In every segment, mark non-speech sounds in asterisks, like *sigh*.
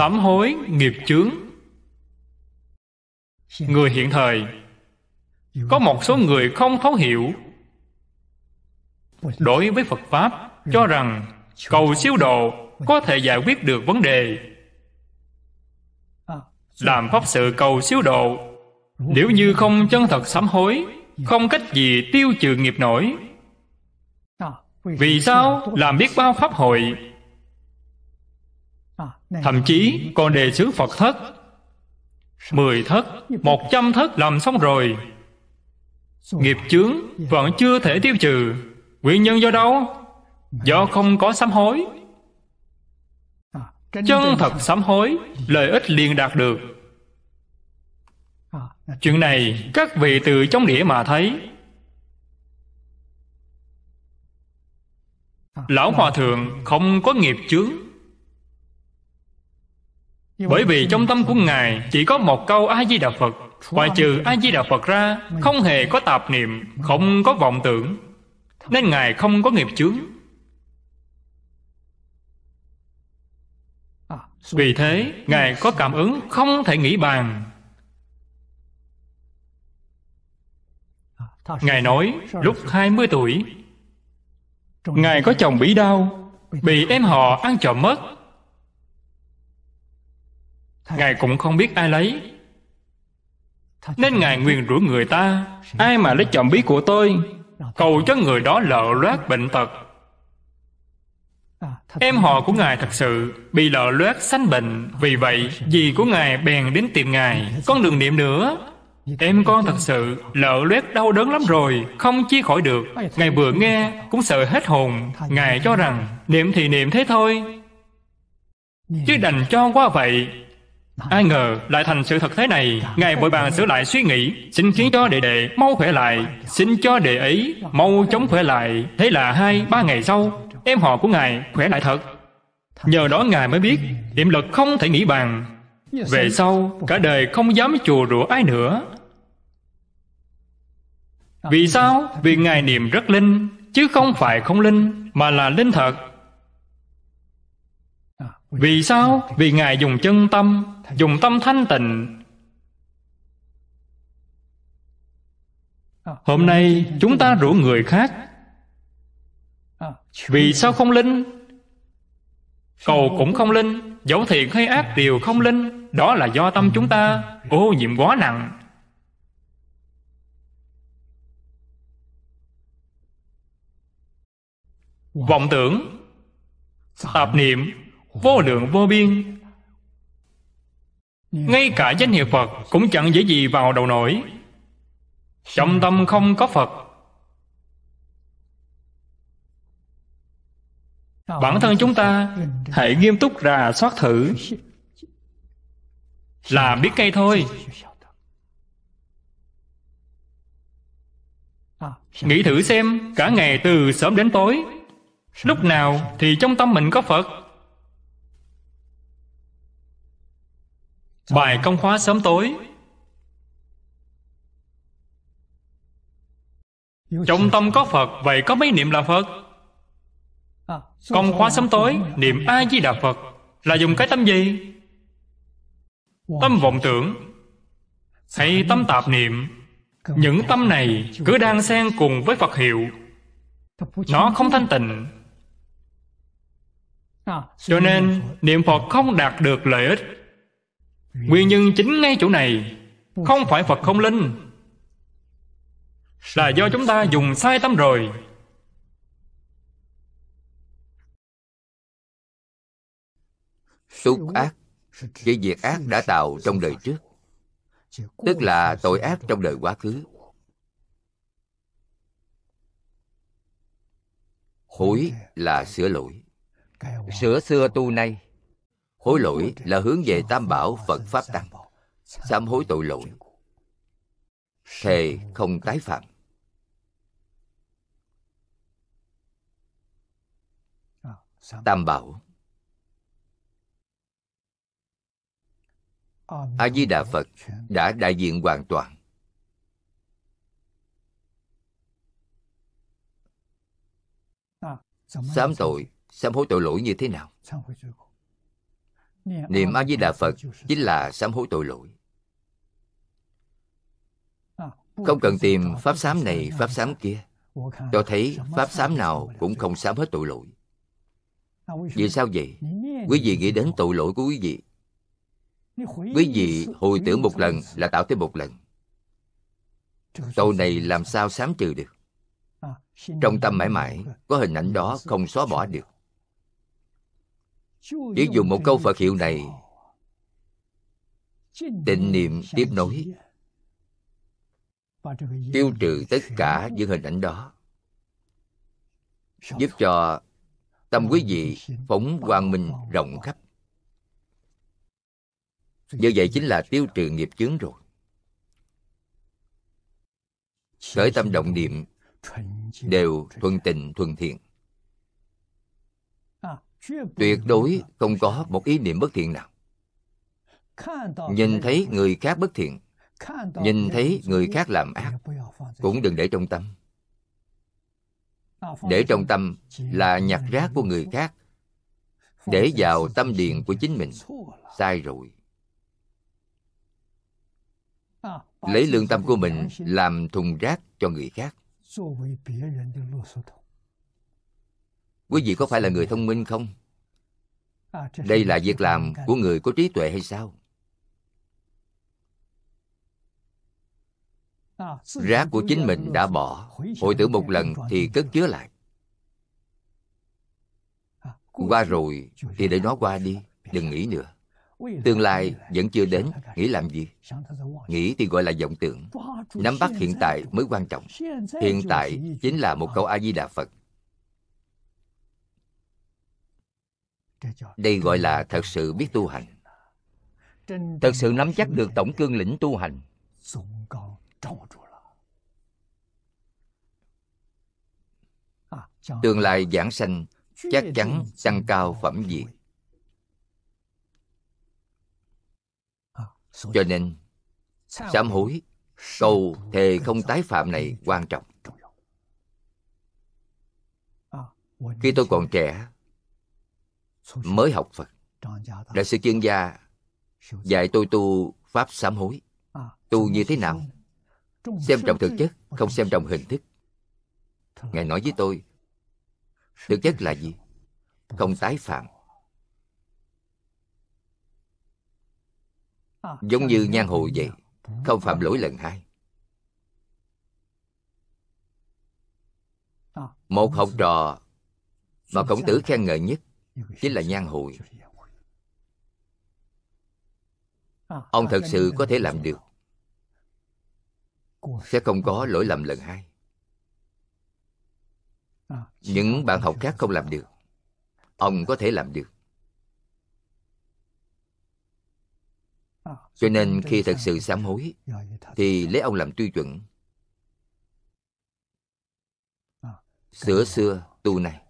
sám hối nghiệp chướng người hiện thời có một số người không thấu hiểu đối với phật pháp cho rằng cầu siêu độ có thể giải quyết được vấn đề làm pháp sự cầu siêu độ nếu như không chân thật sám hối không cách gì tiêu trừ nghiệp nổi vì sao làm biết bao pháp hội À, Thậm chí còn đề xứ Phật thất Mười thất Một trăm thất làm xong rồi Nghiệp chướng dạ. vẫn chưa thể tiêu trừ Nguyên nhân do đâu? Dạ. Do không có sám hối à, Chân thật sám hối Lợi ích liền đạt được à, Chuyện này các vị từ trong đĩa mà thấy Lão Hòa Thượng không có nghiệp chướng bởi vì trong tâm của ngài chỉ có một câu a di đà phật ngoài trừ a di đà phật ra không hề có tạp niệm không có vọng tưởng nên ngài không có nghiệp chướng à, vì thế ngài có cảm ứng không thể nghĩ bàn à, Ngài nói lúc 20 tuổi Ngài có chồng bị đau Bị em họ ăn trộm mất Ngài cũng không biết ai lấy Nên Ngài nguyền rủa người ta Ai mà lấy chồng bí của tôi Cầu cho người đó lợ loát bệnh tật à, Em họ của Ngài thật sự Bị lợ loát sanh bệnh Vì vậy dì của Ngài bèn đến tìm Ngài Con đừng niệm nữa Em con thật sự lợ loét đau đớn lắm rồi Không chia khỏi được Ngài vừa nghe cũng sợ hết hồn Ngài cho rằng niệm thì niệm thế thôi Chứ đành cho qua vậy Ai ngờ lại thành sự thật thế này Ngài vội bàn sửa lại suy nghĩ Xin khiến cho đệ đệ mau khỏe lại Xin cho đệ ấy mau chống khỏe lại Thế là hai ba ngày sau Em họ của Ngài khỏe lại thật Nhờ đó Ngài mới biết Niệm lực không thể nghĩ bàn Về sau cả đời không dám chùa rủa ai nữa Vì sao? Vì Ngài niệm rất linh Chứ không phải không linh Mà là linh thật vì sao? Vì Ngài dùng chân tâm dùng tâm thanh tịnh hôm nay chúng ta rủ người khác vì sao không linh cầu cũng không linh dẫu thiện hay ác đều không linh đó là do tâm chúng ta ô nhiễm quá nặng vọng tưởng tạp niệm vô lượng vô biên Ừ. ngay cả danh hiệu phật cũng chẳng dễ gì vào đầu nổi trọng tâm không có phật ờ, bản thân chúng ta hãy nghiêm túc ra soát thử là biết cây thôi ờ, nghĩ thử xem cả ngày từ sớm đến tối lúc nào thì trong tâm mình có phật Bài công khóa sớm tối Trọng tâm có Phật Vậy có mấy niệm là Phật Công khóa sớm tối Niệm A-di-đà Phật Là dùng cái tâm gì Tâm vọng tưởng Hay tâm tạp niệm Những tâm này cứ đang xen cùng với Phật hiệu Nó không thanh tịnh Cho nên niệm Phật không đạt được lợi ích Nguyên nhân chính ngay chỗ này Không phải Phật không linh Là do chúng ta dùng sai tâm rồi Xúc ác Với việc ác đã tạo trong đời trước Tức là tội ác trong đời quá khứ Hối là sửa lỗi Sửa xưa tu nay hối lỗi là hướng về tam bảo phật pháp tăng sám hối tội lỗi thề không tái phạm tam bảo a di đà phật đã đại diện hoàn toàn sám tội sám hối tội lỗi như thế nào niệm ờ, a di đà phật chính là sám hối tội lỗi à, không cần tìm pháp sám này pháp sám kia cho thấy pháp sám nào cũng không sám hết tội lỗi à, vì sao vậy quý vị nghĩ đến tội lỗi của quý vị quý vị hồi tưởng một lần là tạo tới một lần tội này làm sao sám trừ được à, trong tâm mãi mãi có hình ảnh đó không xóa bỏ được chỉ dùng một câu Phật hiệu này Tịnh niệm tiếp nối Tiêu trừ tất cả những hình ảnh đó Giúp cho tâm quý vị phóng quang minh rộng khắp như vậy chính là tiêu trừ nghiệp chướng rồi khởi tâm động niệm đều thuần tình thuần thiện tuyệt đối không có một ý niệm bất thiện nào nhìn thấy người khác bất thiện nhìn thấy người khác làm ác cũng đừng để trong tâm để trong tâm là nhặt rác của người khác để vào tâm điện của chính mình sai rồi lấy lương tâm của mình làm thùng rác cho người khác quý vị có phải là người thông minh không đây là việc làm của người có trí tuệ hay sao rác của chính mình đã bỏ hồi tưởng một lần thì cất chứa lại qua rồi thì để nó qua đi đừng nghĩ nữa tương lai vẫn chưa đến nghĩ làm gì nghĩ thì gọi là vọng tưởng nắm bắt hiện tại mới quan trọng hiện tại chính là một câu a di đà phật đây gọi là thật sự biết tu hành thật sự nắm chắc được tổng cương lĩnh tu hành tương lai giảng sanh chắc chắn tăng cao phẩm vị cho nên sám hối cầu thề không tái phạm này quan trọng khi tôi còn trẻ mới học Phật. Đại sư chuyên gia dạy tôi tu Pháp sám hối. À, tu như thế nào? Xem trọng thực chất, không xem trọng hình thức. Ngài nói với tôi, thực chất là gì? Không tái phạm. À, Giống như nhan hồ vậy, không phạm lỗi lần hai. À, một học trò mà Khổng Tử khen ngợi nhất chính là nhan hội ông thật sự có thể làm được sẽ không có lỗi lầm lần hai những bạn học khác không làm được ông có thể làm được cho nên khi thật sự sám hối thì lấy ông làm tiêu chuẩn sửa xưa tu này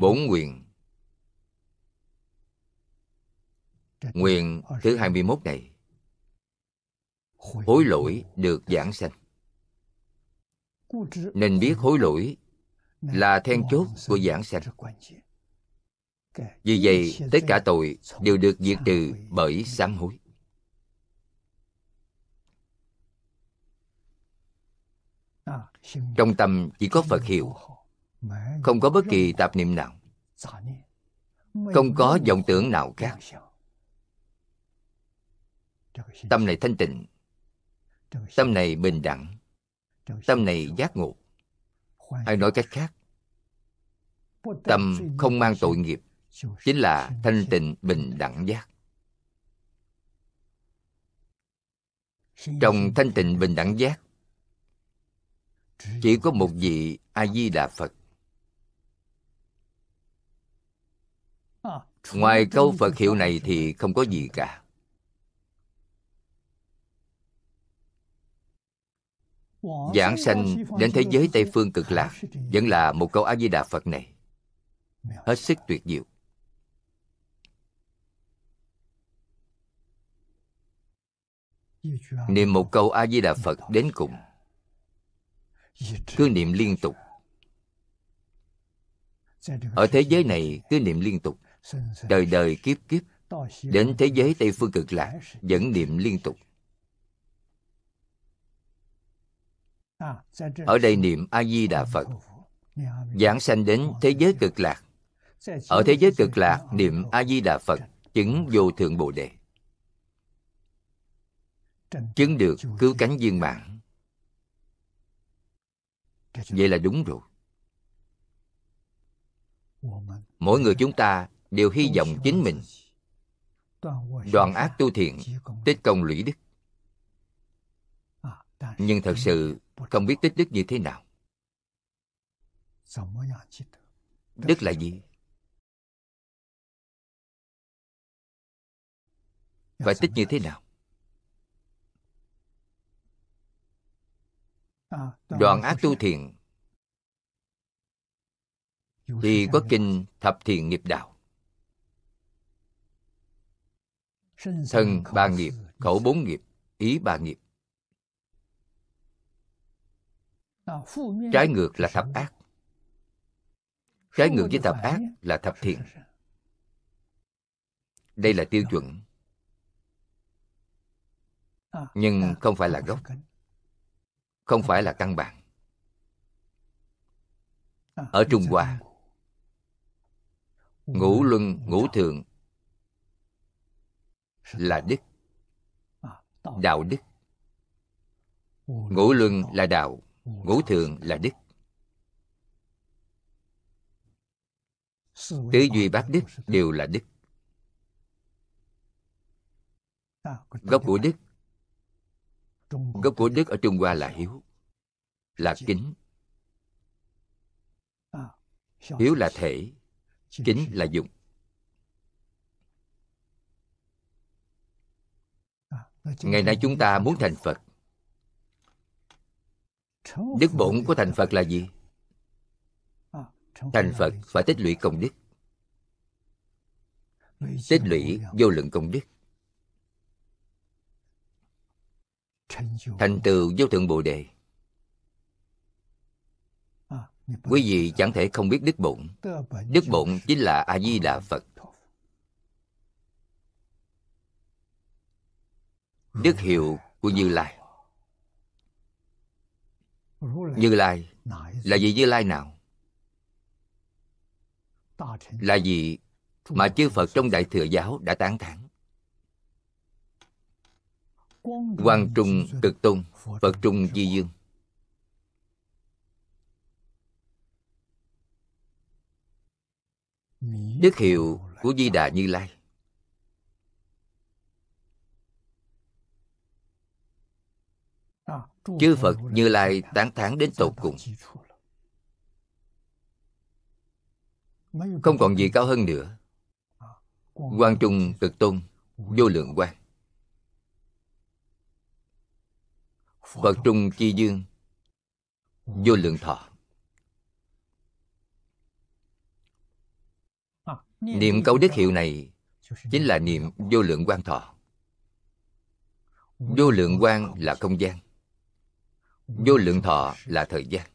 Bốn nguyện Nguyện thứ 21 này Hối lỗi được giảng sanh Nên biết hối lỗi là then chốt của giảng sanh Vì vậy tất cả tội đều được diệt trừ bởi sám hối à, Trong tâm chỉ có Phật hiệu không có bất kỳ tạp niệm nào không có vọng tưởng nào khác tâm này thanh tịnh tâm này bình đẳng tâm này giác ngộ hay nói cách khác tâm không mang tội nghiệp chính là thanh tịnh bình đẳng giác trong thanh tịnh bình đẳng giác chỉ có một vị a di đà phật ngoài câu phật hiệu này thì không có gì cả giảng sanh đến thế giới tây phương cực lạc vẫn là một câu a di đà phật này hết sức tuyệt diệu niệm một câu a di đà phật đến cùng cứ niệm liên tục ở thế giới này cứ niệm liên tục đời đời kiếp kiếp đến thế giới tây phương cực lạc vẫn niệm liên tục à, ở đây niệm a di đà phật giảng sanh đến thế giới cực lạc ở thế giới cực lạc niệm a di đà phật chứng vô thượng bồ đề chứng được cứu cánh viên mạng vậy là đúng rồi mỗi người chúng ta đều hy vọng chính mình đoạn ác tu thiện tích công lũy đức nhưng thật sự không biết tích đức như thế nào đức là gì phải tích như thế nào đoạn ác tu thiện thì có kinh thập thiện nghiệp đạo thân ba nghiệp khẩu bốn nghiệp ý ba nghiệp ờ, trái ngược là thập ác trái ngược với thập ác là thập *laughs* thiện đây là tiêu chuẩn ờ, nhưng không phải là gốc không phải là căn bản ờ, ở trung hoa ngũ luân ngũ thường là đức à, đạo đức ngũ luân là đạo ngũ thường là đức tứ duy bát đức đều là đức à, gốc của đức gốc của đức ở trung hoa là hiếu là kính à, hiếu là thể kính là dụng ngày nay chúng ta muốn thành phật đức bổn của thành phật là gì à, thành phật phải tích lũy công đức tích lũy vô lượng công đức thành tựu vô thượng bồ đề à, quý vị chẳng thể không biết đức bổn đức bổn chính là a di đà phật đức hiệu của như lai như lai là gì như lai nào là gì mà chư phật trong đại thừa giáo đã tán thán quang Trung Cực Tôn Phật Trung Di Dương Đức hiệu của Di Đà Như Lai chư phật như lai tán thán đến tột cùng không còn gì cao hơn nữa quan trung cực tôn vô lượng quan phật trung chi dương vô lượng thọ niệm câu đức hiệu này chính là niệm vô lượng quan thọ vô lượng quan là không gian vô lượng thọ là thời gian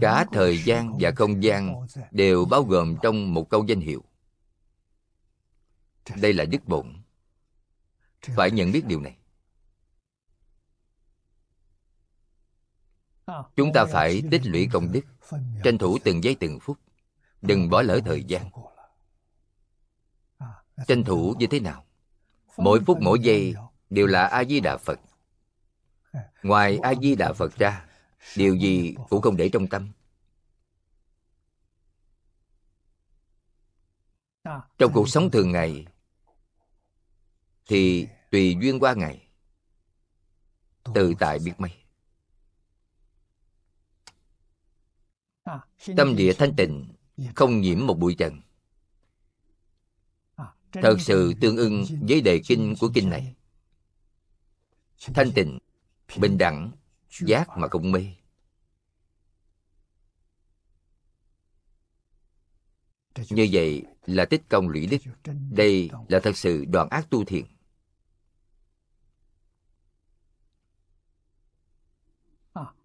cả thời gian và không gian đều bao gồm trong một câu danh hiệu đây là đức bụng. phải nhận biết điều này chúng ta phải tích lũy công đức tranh thủ từng giây từng phút đừng bỏ lỡ thời gian tranh thủ như thế nào mỗi phút mỗi giây đều là a di đà phật ngoài a di đà phật ra điều gì cũng không để trong tâm trong cuộc sống thường ngày thì tùy duyên qua ngày tự tại biết mấy tâm địa thanh tịnh không nhiễm một bụi trần thật sự tương ưng với đề kinh của kinh này thanh tịnh bình đẳng giác mà không mê như vậy là tích công lũy đức đây là thật sự đoạn ác tu thiện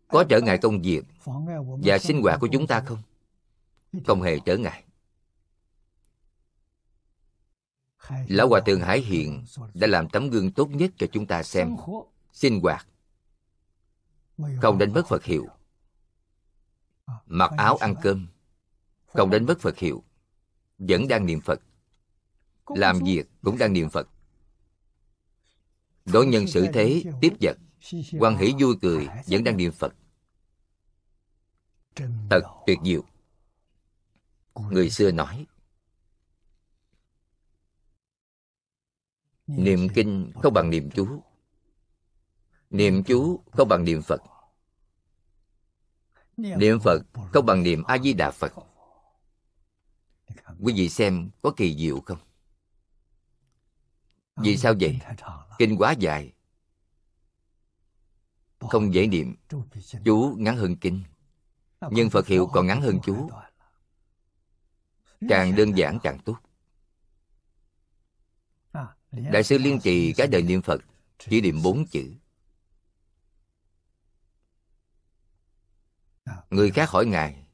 có trở ngại công việc và sinh hoạt của chúng ta không không hề trở ngại Lão Hòa Thượng Hải Hiện đã làm tấm gương tốt nhất cho chúng ta xem. Sinh hoạt. Không đánh mất Phật hiệu. Mặc áo ăn cơm. Không đánh mất Phật hiệu. Vẫn đang niệm Phật. Làm việc cũng đang niệm Phật. Đối nhân xử thế, tiếp vật, quan hỷ vui cười vẫn đang niệm Phật. Thật tuyệt diệu. Người xưa nói, niệm kinh không bằng niệm chú niệm chú không bằng niệm phật niệm phật không bằng niệm a di đà phật quý vị xem có kỳ diệu không vì sao vậy kinh quá dài không dễ niệm chú ngắn hơn kinh nhưng phật hiệu còn ngắn hơn chú càng đơn giản càng tốt Đại sư Liên Trì cả đời niệm Phật Chỉ niệm bốn chữ Người khác hỏi Ngài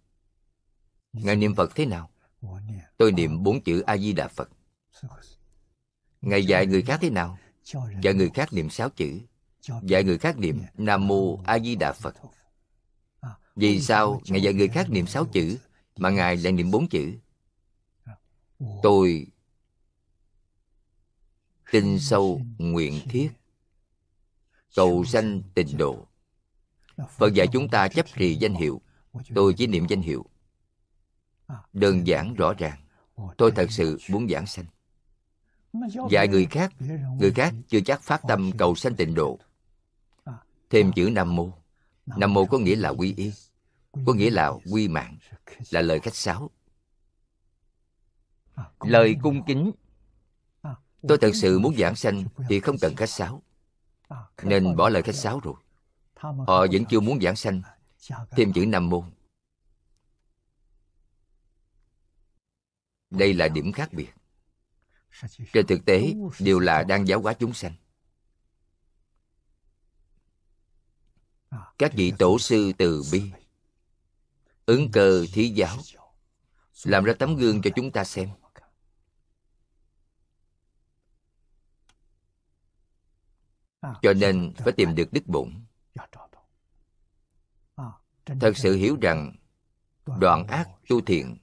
Ngài niệm Phật thế nào? Tôi niệm bốn chữ A-di-đà Phật Ngài dạy người khác thế nào? Dạy người khác niệm sáu chữ Dạy người khác niệm Nam Mô A-di-đà Phật à, Vì sao Ngài dạy người khác niệm sáu chữ Mà Ngài lại niệm bốn chữ à, Tôi tin sâu nguyện thiết cầu sanh tịnh độ phật dạy chúng ta chấp trì danh hiệu tôi chỉ niệm danh hiệu đơn giản rõ ràng tôi thật sự muốn giảng sanh dạy người khác người khác chưa chắc phát tâm cầu sanh tịnh độ thêm chữ nam mô nam mô có nghĩa là quy y có nghĩa là quy mạng là lời khách sáo lời cung kính tôi thật sự muốn giảng sanh thì không cần khách sáo nên bỏ lời khách sáo rồi họ vẫn chưa muốn giảng sanh thêm chữ nam môn đây là điểm khác biệt trên thực tế đều là đang giáo hóa chúng sanh các vị tổ sư từ bi ứng cơ thí giáo làm ra tấm gương cho chúng ta xem À, cho nên phải tìm được đức bụng, à, thật sự hiểu rằng đoạn ác tu thiện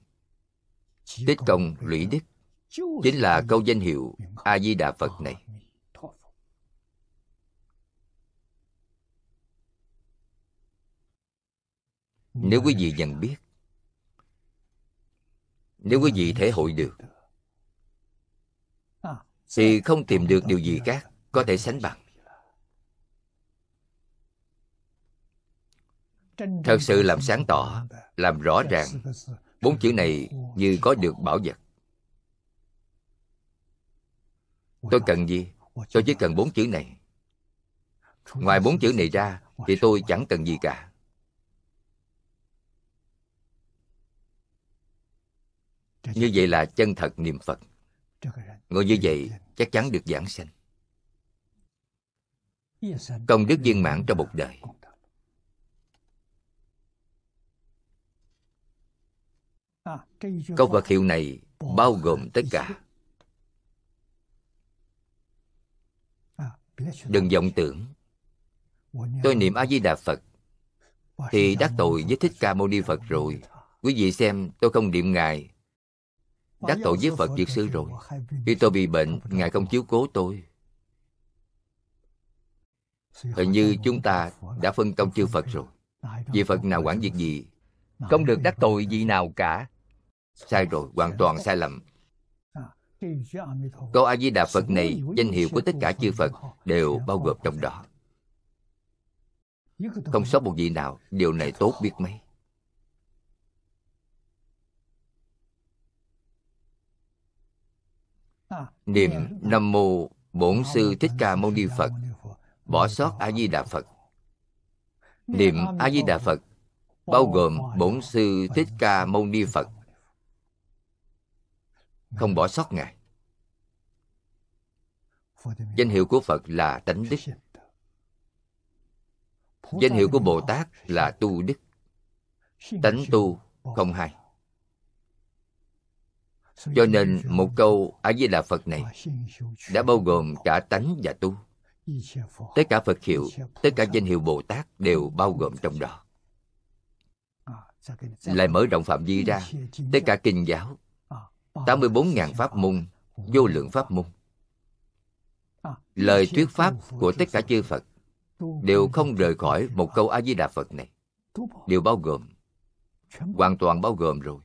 tích công lũy đức chính là câu danh hiệu a di đà phật này nếu quý vị nhận biết nếu quý vị thể hội được à, thì không tìm được điều gì khác có thể sánh bằng thật sự làm sáng tỏ làm rõ dạ, ràng bốn chữ này như có được bảo vật tôi cần gì tôi chỉ cần bốn chữ này ngoài bốn chữ này ra thì tôi chẳng cần gì cả dạ, như vậy là chân thật niệm phật Ngồi như vậy dạ. chắc chắn được giảng sanh công đức viên mãn trong một đời Câu vật hiệu này bao gồm tất cả. Đừng vọng tưởng. Tôi niệm A-di-đà Phật thì đắc tội với Thích Ca Mâu Ni Phật rồi. Quý vị xem, tôi không niệm Ngài đắc tội với Phật Dược Sư rồi. Khi tôi bị bệnh, Ngài không chiếu cố tôi. Hình như chúng ta đã phân công chư Phật rồi. Vì Phật nào quản việc gì, không được đắc tội gì nào cả sai rồi hoàn toàn sai lầm câu a di đà phật này danh hiệu của tất cả chư phật đều bao gồm trong đó không sót một gì nào điều này tốt biết mấy niệm nam mô bổn sư thích ca mâu ni phật bỏ sót a di đà phật niệm a di đà phật bao gồm bổn sư thích ca mâu ni phật không bỏ sót ngài danh hiệu của phật là tánh đức danh hiệu của bồ tát là tu đức tánh tu không hai cho nên một câu a di đà phật này đã bao gồm cả tánh và tu tất cả phật hiệu tất cả danh hiệu bồ tát đều bao gồm trong đó lại mở rộng phạm vi ra tất cả kinh giáo 84.000 pháp môn, vô lượng pháp môn. Lời thuyết pháp của tất cả chư Phật đều không rời khỏi một câu A-di-đà Phật này. Đều bao gồm, hoàn toàn bao gồm rồi.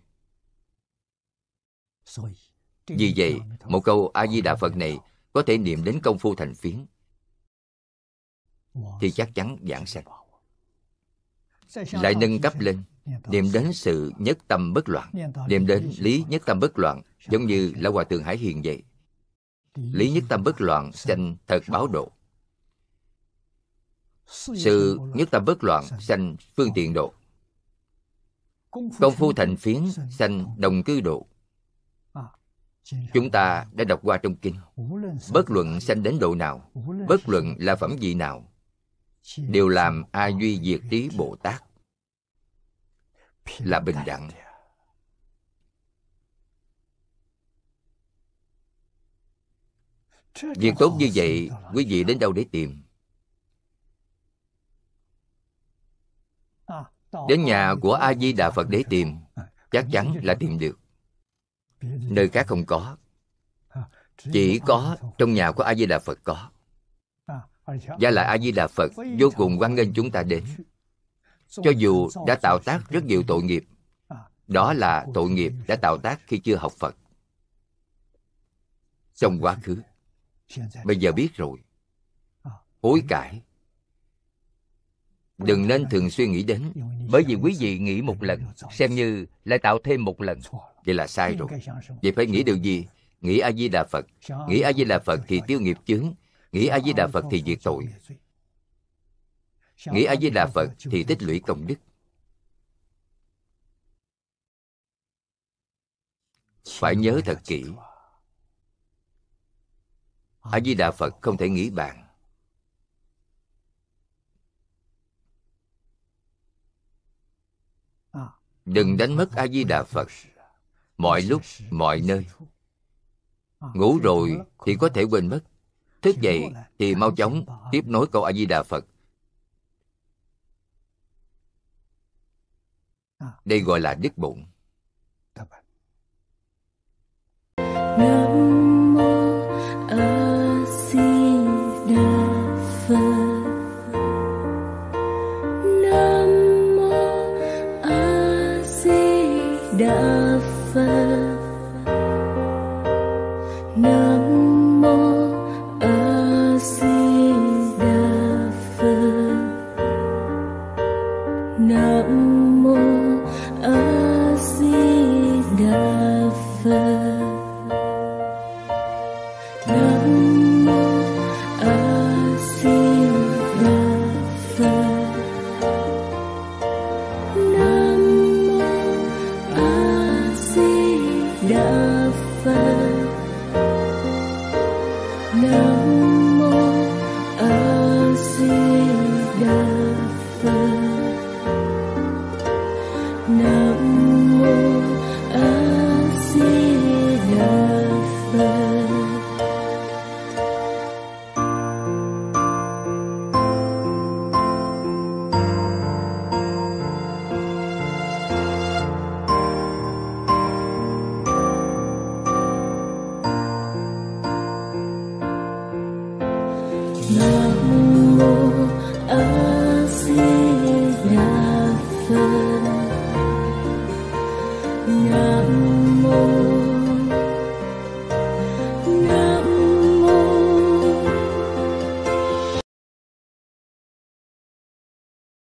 Vì vậy, một câu A-di-đà Phật này có thể niệm đến công phu thành phiến thì chắc chắn giảng sạch, Lại nâng cấp lên, niệm đến sự nhất tâm bất loạn niệm đến lý nhất tâm bất loạn giống như lão hòa thượng hải hiền vậy lý nhất tâm bất loạn sanh thật báo độ sự nhất tâm bất loạn sanh phương tiện độ công phu thành phiến sanh đồng cư độ chúng ta đã đọc qua trong kinh bất luận sanh đến độ nào bất luận là phẩm gì nào đều làm a duy diệt trí bồ tát là bình đẳng việc tốt như vậy quý vị đến đâu để tìm đến nhà của a di đà phật để tìm chắc chắn là tìm được nơi khác không có chỉ có trong nhà của a di đà phật có và lại a di đà phật vô cùng quan nghênh chúng ta đến cho dù đã tạo tác rất nhiều tội nghiệp đó là tội nghiệp đã tạo tác khi chưa học phật trong quá khứ bây giờ biết rồi hối cải đừng nên thường xuyên nghĩ đến bởi vì quý vị nghĩ một lần xem như lại tạo thêm một lần vậy là sai rồi vậy phải nghĩ điều gì nghĩ a di đà phật nghĩ a di đà phật thì tiêu nghiệp chướng nghĩ a di đà phật thì diệt tội nghĩ a di đà phật thì tích lũy công đức phải nhớ thật kỹ a di đà phật không thể nghĩ bàn đừng đánh mất a di đà phật mọi lúc mọi nơi ngủ rồi thì có thể quên mất thức dậy thì mau chóng tiếp nối câu a di đà phật À. Đây gọi là đứt bụng. Dạ vâng. Nam mô A Di Đà Phật. down.